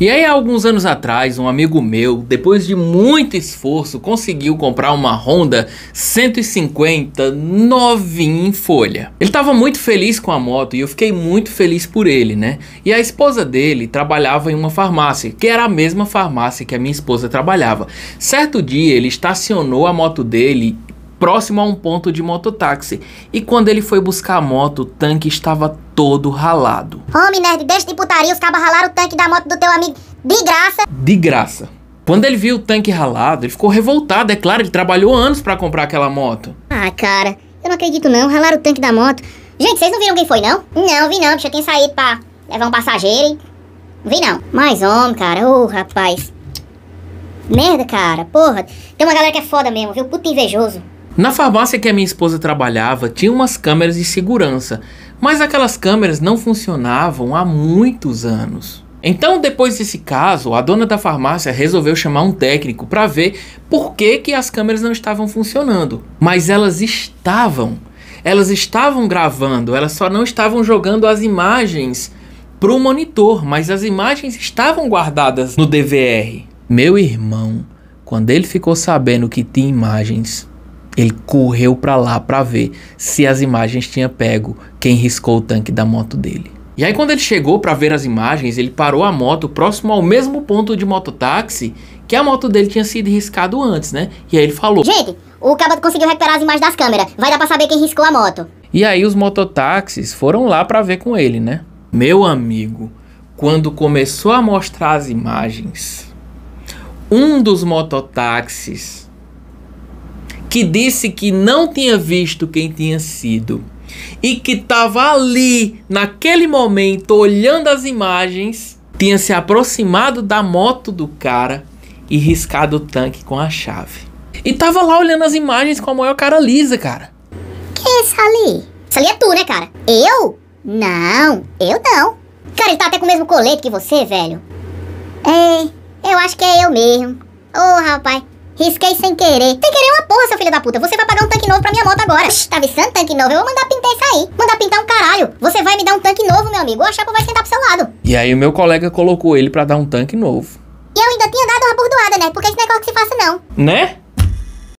E aí, alguns anos atrás, um amigo meu, depois de muito esforço, conseguiu comprar uma Honda 150 novinha em folha. Ele estava muito feliz com a moto e eu fiquei muito feliz por ele, né? E a esposa dele trabalhava em uma farmácia, que era a mesma farmácia que a minha esposa trabalhava. Certo dia, ele estacionou a moto dele próximo a um ponto de mototáxi. E quando ele foi buscar a moto, o tanque estava todo ralado. Homem, nerd, deixa de putaria, os cabas ralaram o tanque da moto do teu amigo de graça. De graça. Quando ele viu o tanque ralado, ele ficou revoltado, é claro, ele trabalhou anos para comprar aquela moto. Ah, cara, eu não acredito não, ralaram o tanque da moto. Gente, vocês não viram quem foi, não? Não, vi não, bicho, eu tinha saído pra levar um passageiro hein Vi não. Mas homem, cara, ô, oh, rapaz. Merda, cara, porra. Tem uma galera que é foda mesmo, viu? Puta invejoso. Na farmácia que a minha esposa trabalhava, tinha umas câmeras de segurança, mas aquelas câmeras não funcionavam há muitos anos. Então, depois desse caso, a dona da farmácia resolveu chamar um técnico para ver por que, que as câmeras não estavam funcionando. Mas elas estavam. Elas estavam gravando, elas só não estavam jogando as imagens para o monitor, mas as imagens estavam guardadas no DVR. Meu irmão, quando ele ficou sabendo que tinha imagens, ele correu para lá para ver se as imagens tinha pego quem riscou o tanque da moto dele. E aí quando ele chegou para ver as imagens, ele parou a moto próximo ao mesmo ponto de mototáxi que a moto dele tinha sido riscado antes, né? E aí ele falou: "Gente, o cabo conseguiu recuperar as imagens das câmeras. Vai dar para saber quem riscou a moto." E aí os mototáxis foram lá para ver com ele, né? Meu amigo, quando começou a mostrar as imagens, um dos mototáxis que disse que não tinha visto quem tinha sido e que estava ali naquele momento olhando as imagens, tinha se aproximado da moto do cara e riscado o tanque com a chave. E tava lá olhando as imagens com a maior cara lisa, cara. Que é isso ali? Isso ali é tu, né, cara? Eu? Não, eu não. Cara, ele tá até com o mesmo colete que você, velho. Ei, é, eu acho que é eu mesmo. Ô, oh, rapaz, Risquei sem querer. Sem querer é uma porra, seu filho da puta. Você vai pagar um tanque novo pra minha moto agora. Psh, tá visando tanque novo? Eu vou mandar pintar isso aí. Mandar pintar um caralho. Você vai me dar um tanque novo, meu amigo. Ou a chapa vai sentar pro seu lado. E aí o meu colega colocou ele pra dar um tanque novo. E eu ainda tinha dado uma bordoada, né? Porque esse negócio que se faça não. Né?